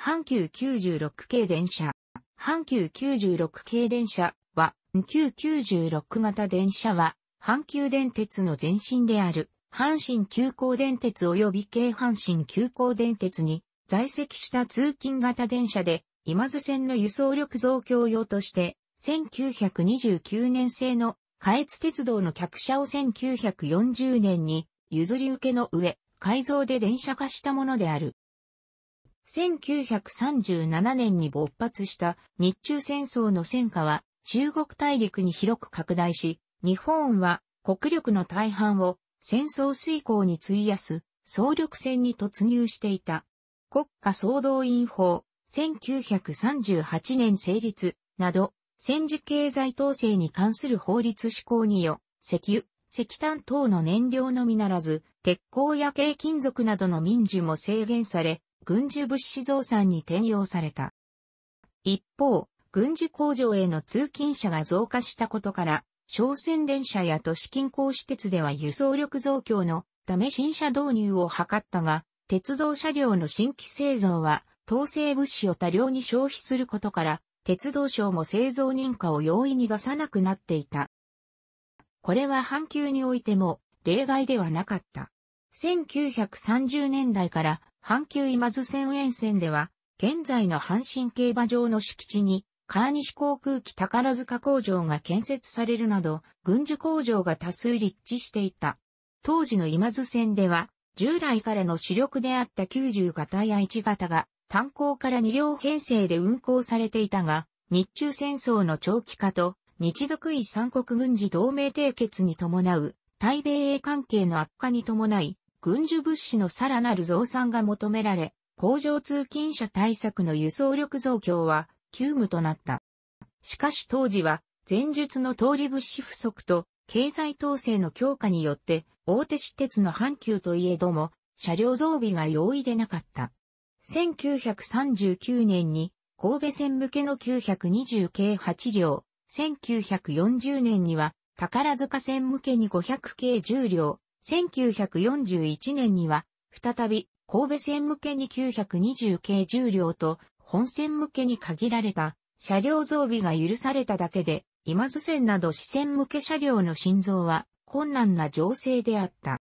阪急96系電車。阪急96系電車は、旧96型電車は、阪急電鉄の前身である、阪神急行電鉄及び京阪神急行電鉄に在籍した通勤型電車で、今津線の輸送力増強用として、1929年製の下越鉄道の客車を1940年に譲り受けの上、改造で電車化したものである。1937年に勃発した日中戦争の戦火は中国大陸に広く拡大し、日本は国力の大半を戦争遂行に費やす総力戦に突入していた。国家総動員法、1938年成立など、戦時経済統制に関する法律施行によ、石油、石炭等の燃料のみならず、鉄鋼や軽金属などの民需も制限され、軍需物資増産に転用された。一方、軍需工場への通勤者が増加したことから、商船電車や都市近郊施設では輸送力増強のため新車導入を図ったが、鉄道車両の新規製造は、統制物資を多量に消費することから、鉄道省も製造認可を容易に出さなくなっていた。これは阪急においても例外ではなかった。1930年代から阪急今津線沿線では、現在の阪神競馬場の敷地に、川西航空機宝塚工場が建設されるなど、軍需工場が多数立地していた。当時の今津線では、従来からの主力であった90型や1型が、炭鉱から2両編成で運行されていたが、日中戦争の長期化と、日独位三国軍事同盟締結に伴う、対米英関係の悪化に伴い、軍需物資のさらなる増産が求められ、工場通勤者対策の輸送力増強は急務となった。しかし当時は、前述の通り物資不足と経済統制の強化によって、大手私鉄の阪急といえども、車両増備が容易でなかった。1939年に神戸線向けの920系8両、1940年には宝塚線向けに500系10両、1941年には、再び、神戸線向けに920系重量と、本線向けに限られた、車両増備が許されただけで、今津線など支線向け車両の心臓は、困難な情勢であった。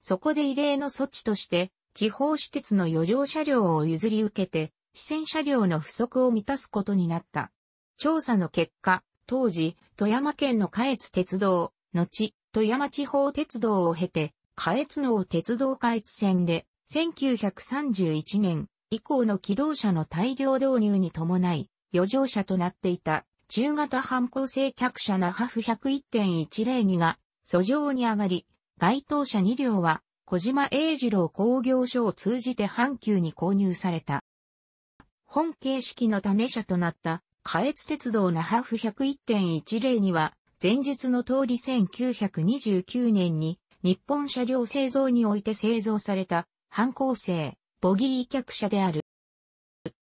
そこで異例の措置として、地方私鉄の余剰車両を譲り受けて、支線車両の不足を満たすことになった。調査の結果、当時、富山県の下越鉄道、後、富山地方鉄道を経て、下越能鉄道下越線で、1931年以降の機動車の大量導入に伴い、余剰車となっていた中型反抗性客車那覇府101.102が訴状に上がり、該当車2両は小島英二郎工業所を通じて阪急に購入された。本形式の種車となった下越鉄道那覇府101.102は前述の通り1929年に日本車両製造において製造された反抗性ボギー客車である。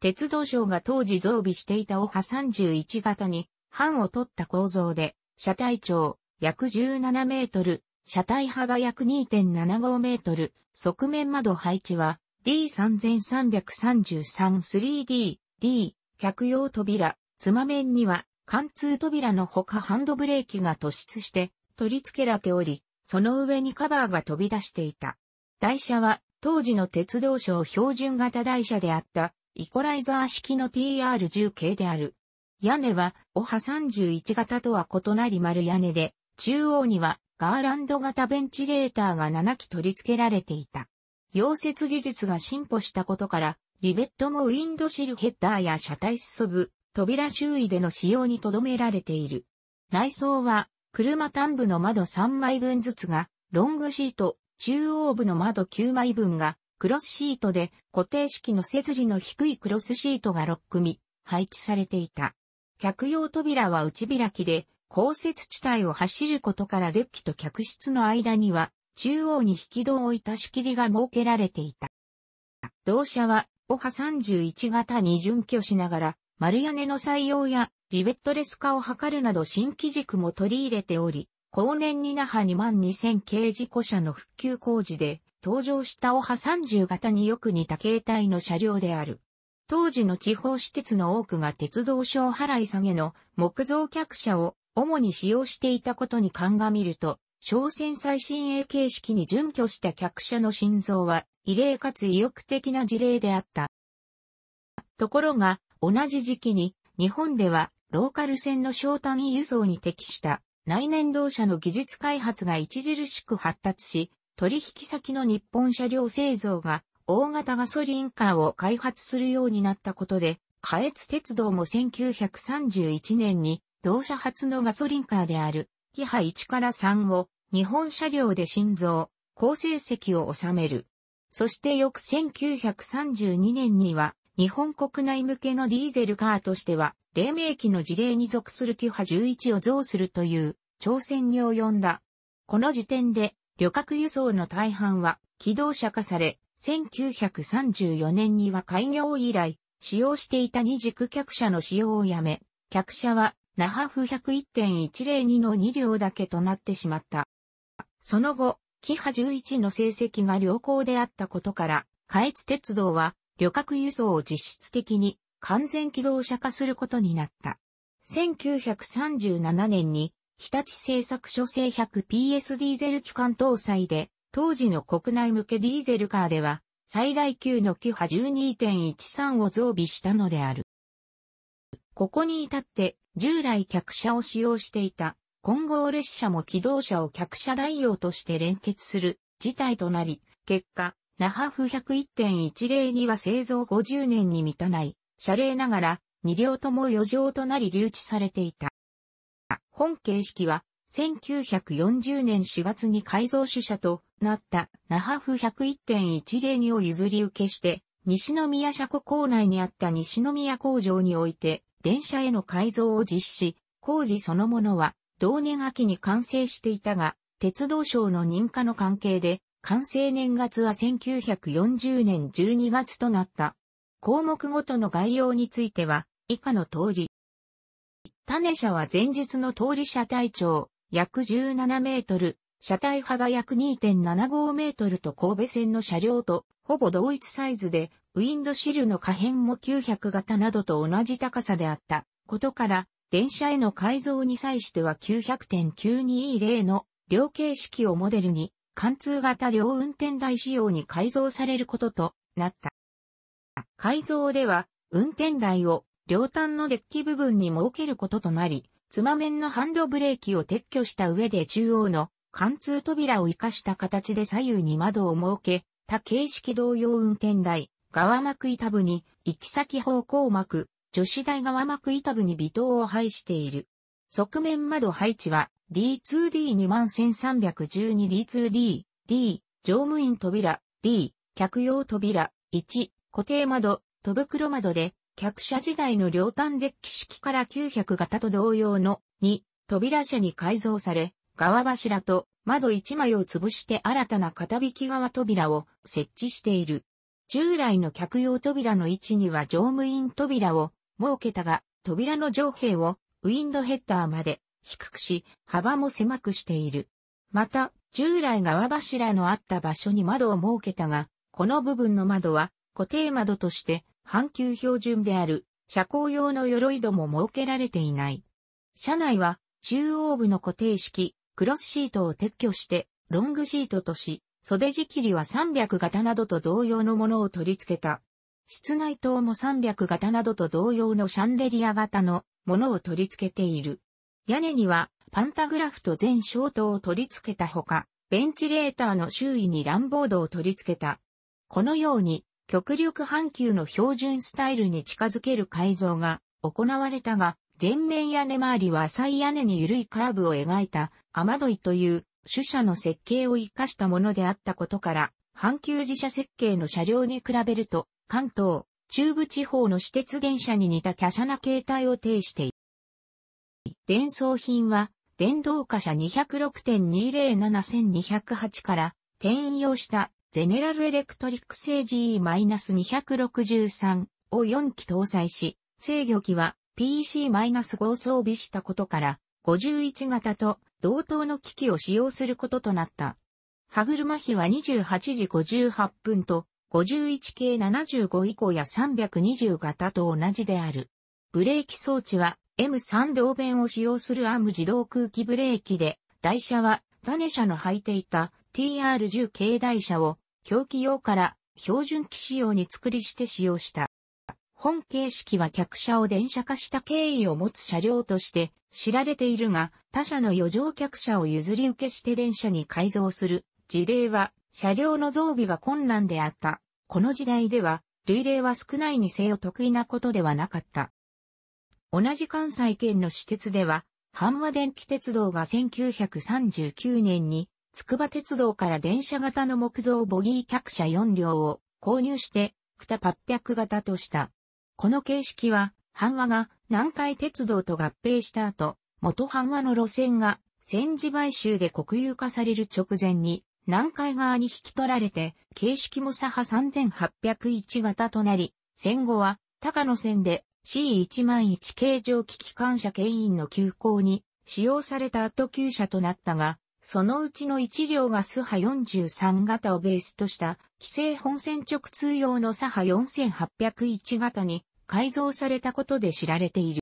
鉄道省が当時増備していたオハ31型に半を取った構造で車体長約17メートル、車体幅約2.75メートル、側面窓配置は D3333-3D、D、客用扉、つま面には貫通扉のほかハンドブレーキが突出して取り付けられており、その上にカバーが飛び出していた。台車は当時の鉄道省標準型台車であったイコライザー式の TR10 系である。屋根はオハ31型とは異なり丸屋根で、中央にはガーランド型ベンチレーターが7基取り付けられていた。溶接技術が進歩したことから、リベットもウィンドシルヘッダーや車体裾部、扉周囲での使用に留められている。内装は、車端部の窓3枚分ずつが、ロングシート、中央部の窓9枚分が、クロスシートで固定式の背釣りの低いクロスシートが6組配置されていた。客用扉は内開きで、降雪地帯を走ることからデッキと客室の間には、中央に引き戸を置いた仕切りが設けられていた。同社は、オハ31型に準拠しながら、丸屋根の採用やリベットレス化を図るなど新機軸も取り入れており、後年に那覇2万2000系事故車の復旧工事で登場したオハ30型によく似た形態の車両である。当時の地方私鉄の多くが鉄道省払い下げの木造客車を主に使用していたことに鑑みると、商船最新鋭形式に準拠した客車の心臓は異例かつ意欲的な事例であった。ところが、同じ時期に日本ではローカル線の小単位輸送に適した内燃動車の技術開発が著しく発達し、取引先の日本車両製造が大型ガソリンカーを開発するようになったことで、下越鉄道も1931年に同社初のガソリンカーである、キハ1から3を日本車両で新造、高成績を収める。そして翌1932年には日本国内向けのディーゼルカーとしては、黎明期の事例に属するキュハ11を増するという挑戦に及んだ。この時点で、旅客輸送の大半は機動車化され、1934年には開業以来、使用していた二軸客車の使用をやめ、客車は、那覇府101.102の2両だけとなってしまった。その後、キハ11の成績が良好であったことから、下越鉄道は旅客輸送を実質的に完全機動車化することになった。1937年に日立製作所製 100PS ディーゼル機関搭載で、当時の国内向けディーゼルカーでは、最大級のキハ12.13を増備したのである。ここに至って、従来客車を使用していた混合列車も機動車を客車代用として連結する事態となり、結果、那覇府101.10には製造50年に満たない、謝礼ながら、2両とも余剰となり留置されていた。本形式は、1940年4月に改造主車となった那覇府101.102を譲り受けして、西宮車庫構内にあった西宮工場において、電車への改造を実施、工事そのものは、同年秋に完成していたが、鉄道省の認可の関係で、完成年月は1940年12月となった。項目ごとの概要については、以下の通り。種車は前述の通り車体長、約17メートル、車体幅約2.75メートルと神戸線の車両とほぼ同一サイズで、ウィンドシルの可変も900型などと同じ高さであったことから、電車への改造に際しては9 0 0 9 2 0の両形式をモデルに貫通型両運転台仕様に改造されることとなった。改造では、運転台を両端のデッキ部分に設けることとなり、つま面のハンドブレーキを撤去した上で中央の貫通扉を活かした形で左右に窓を設け、他形式同様運転台、側幕板部に、行き先方向幕、女子大側幕板部に微糖を配している。側面窓配置は D2D21312D2D、D、乗務員扉、D、客用扉、1、固定窓、戸袋窓で、客車時代の両端デッキ式から900型と同様の2、扉車に改造され、側柱と窓1枚を潰して新たな片引き側扉を設置している。従来の客用扉の位置には乗務員扉を設けたが、扉の上辺をウィンドヘッダーまで低くし、幅も狭くしている。また、従来側柱のあった場所に窓を設けたが、この部分の窓は固定窓として半球標準である車高用の鎧戸も設けられていない。車内は中央部の固定式クロスシートを撤去してロングシートとし、袖仕切りは300型などと同様のものを取り付けた。室内灯も300型などと同様のシャンデリア型のものを取り付けている。屋根にはパンタグラフと全消灯を取り付けたほか、ベンチレーターの周囲にランボードを取り付けた。このように、極力半球の標準スタイルに近づける改造が行われたが、全面屋根周りは浅い屋根に緩いカーブを描いた雨どいという主車の設計を活かしたものであったことから、阪急自社設計の車両に比べると、関東、中部地方の私鉄電車に似た華奢な形態を呈している。伝送品は、電動貨車206.207208から転用したゼネラルエレクトリック製 GE-263 を4機搭載し、制御機は PC-5 を装備したことから、51型と同等の機器を使用することとなった。歯車比は28時58分と51系75以降や320型と同じである。ブレーキ装置は M3 同弁を使用するアーム自動空気ブレーキで、台車は種車の履いていた TR10 系台車を狂気用から標準機仕様に作りして使用した。本形式は客車を電車化した経緯を持つ車両として知られているが、他社の余剰客車を譲り受けして電車に改造する事例は車両の増備は困難であった。この時代では、類例は少ないにせよ得意なことではなかった。同じ関西圏の私鉄では、阪和電気鉄道が1939年に、筑波鉄道から電車型の木造ボギー客車4両を購入して、蓋800型とした。この形式は、阪和が南海鉄道と合併した後、元阪和の路線が戦時買収で国有化される直前に南海側に引き取られて、形式も左派3801型となり、戦後は高野線で C101 形状機機関車牽引の急行に使用された後級車となったが、そのうちの1両がスハ43型をベースとした規制本線直通用の左派4801型に改造されたことで知られている。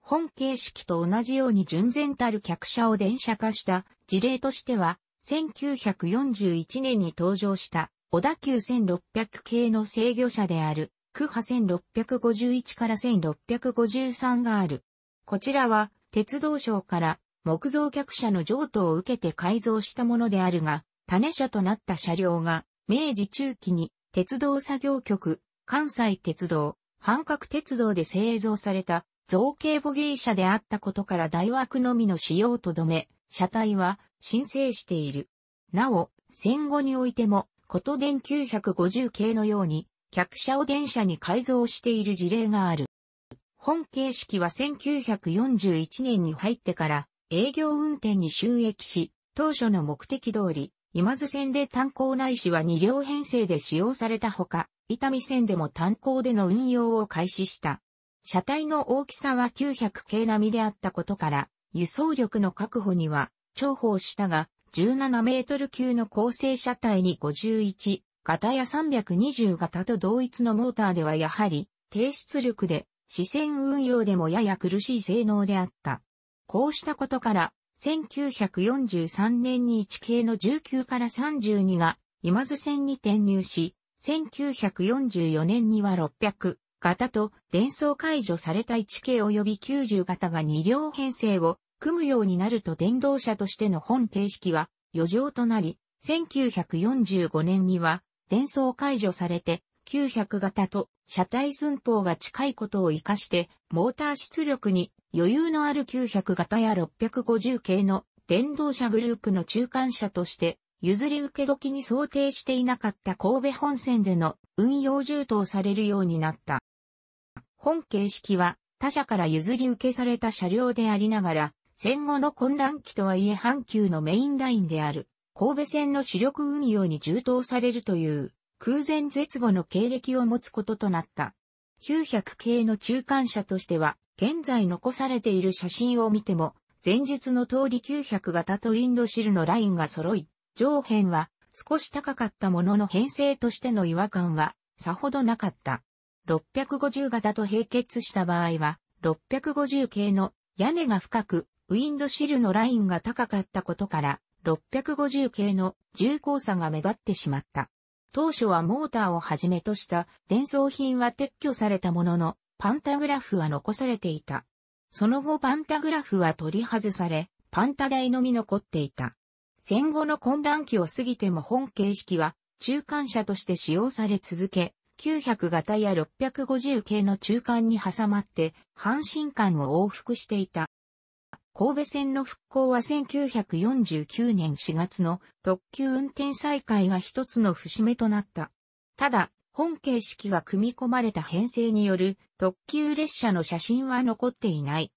本形式と同じように純然たる客車を電車化した事例としては、1941年に登場した小田急1600系の制御車である、区派1651から1653がある。こちらは、鉄道省から木造客車の譲渡を受けて改造したものであるが、種車となった車両が、明治中期に鉄道作業局、関西鉄道、半角鉄道で製造された造形ボギー車であったことから大枠のみの使用とどめ、車体は申請している。なお、戦後においても、こと電950系のように、客車を電車に改造している事例がある。本形式は1941年に入ってから営業運転に収益し、当初の目的通り、今津線で炭鉱内いは2両編成で使用されたほか、伊丹線でも炭鉱での運用を開始した。車体の大きさは900系並みであったことから、輸送力の確保には重宝したが、17メートル級の構成車体に51型や320型と同一のモーターではやはり低出力で視線運用でもやや苦しい性能であった。こうしたことから、1943年に1系の19から32が今津線に転入し、1944年には600型と伝送解除された1系及び90型が2両編成を組むようになると電動車としての本形式は余剰となり、1945年には伝送解除されて900型と車体寸法が近いことを活かしてモーター出力に余裕のある900型や650系の電動車グループの中間車として譲り受け時に想定していなかった神戸本線での運用充当されるようになった。本形式は他社から譲り受けされた車両でありながら戦後の混乱期とはいえ阪急のメインラインである、神戸線の主力運用に充当されるという、空前絶後の経歴を持つこととなった。900系の中間車としては、現在残されている写真を見ても、前述の通り900型とインドシルのラインが揃い、上辺は少し高かったものの編成としての違和感はさほどなかった。650型と並結した場合は、650系の屋根が深くウィンドシルのラインが高かったことから、650系の重厚さが目立ってしまった。当初はモーターをはじめとした伝送品は撤去されたものの、パンタグラフは残されていた。その後パンタグラフは取り外され、パンタ台のみ残っていた。戦後の混乱期を過ぎても本形式は中間車として使用され続け、900型や650系の中間に挟まって、阪神間を往復していた。神戸線の復興は1949年4月の特急運転再開が一つの節目となった。ただ、本形式が組み込まれた編成による特急列車の写真は残っていない。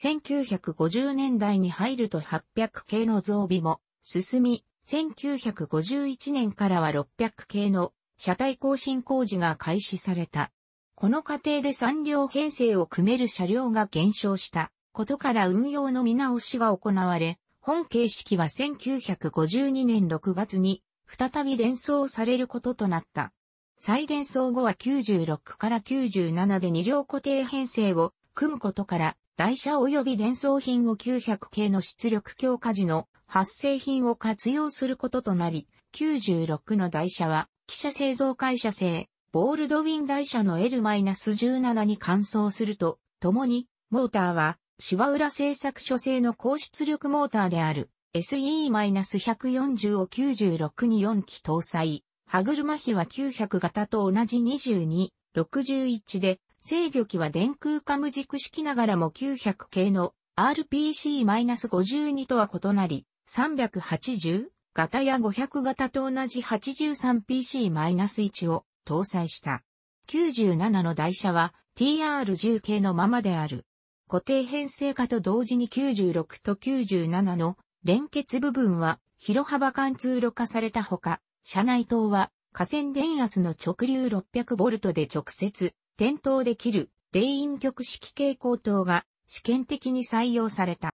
1950年代に入ると800系の増備も進み、1951年からは600系の車体更新工事が開始された。この過程で3両編成を組める車両が減少したことから運用の見直しが行われ、本形式は1952年6月に再び連想されることとなった。再連想後は96から97で2両固定編成を組むことから、台車及び連想品を900系の出力強化時の発生品を活用することとなり、96の台車は、汽車製造会社製、ボールドウィン台車の L-17 に換装すると、ともに、モーターは、芝浦製作所製の高出力モーターである SE-140 を96に4機搭載。歯車比は900型と同じ22、61で、制御機は電空カム軸式ながらも900系の RPC-52 とは異なり、380型や500型と同じ 83PC-1 を搭載した。97の台車は TR10 系のままである。固定編成化と同時に96と97の連結部分は広幅貫通路化されたほか、車内灯は河線電圧の直流 600V で直接点灯できるレイン極式蛍光灯が試験的に採用された。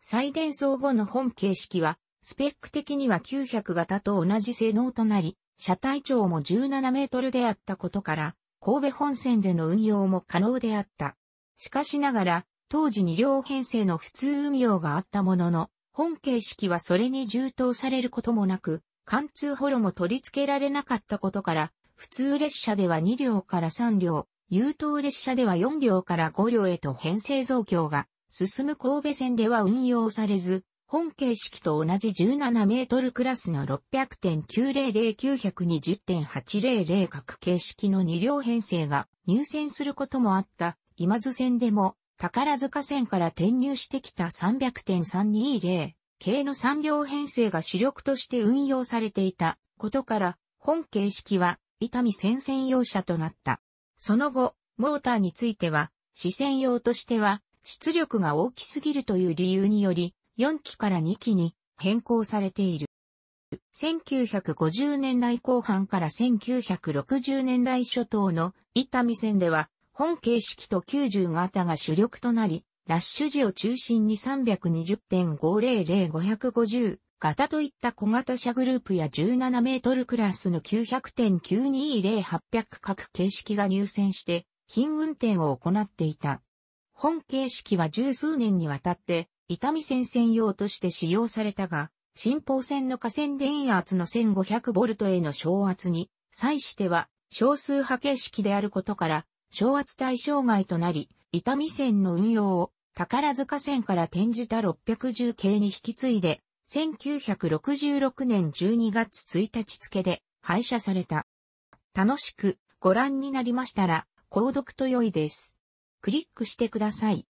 再伝送後の本形式はスペック的には900型と同じ性能となり、車体長も17メートルであったことから、神戸本線での運用も可能であった。しかしながら、当時2両編成の普通運用があったものの、本形式はそれに充当されることもなく、貫通ホロも取り付けられなかったことから、普通列車では2両から3両、優等列車では4両から5両へと編成増強が進む神戸線では運用されず、本形式と同じ17メートルクラスの600.900-920.800角形式の2両編成が入線することもあった今津線でも、宝塚線から転入してきた300.320系の3両編成が主力として運用されていたことから、本形式は、伊丹線専用車となった。その後、モーターについては、視線用としては、出力が大きすぎるという理由により、4機から2機に変更されている。1950年代後半から1960年代初頭の伊丹線では、本形式と90型が主力となり、ラッシュ時を中心に320.500550型といった小型車グループや17メートルクラスの900.920800各形式が入選して、品運転を行っていた。本形式は十数年にわたって、痛み線専用として使用されたが、新方線の河川電圧の1 5 0 0トへの昇圧に、際しては少数波形式であることから、小圧対象外となり、伊丹線の運用を宝塚線から転じた610系に引き継いで、1966年12月1日付で廃車された。楽しくご覧になりましたら、購読と良いです。クリックしてください。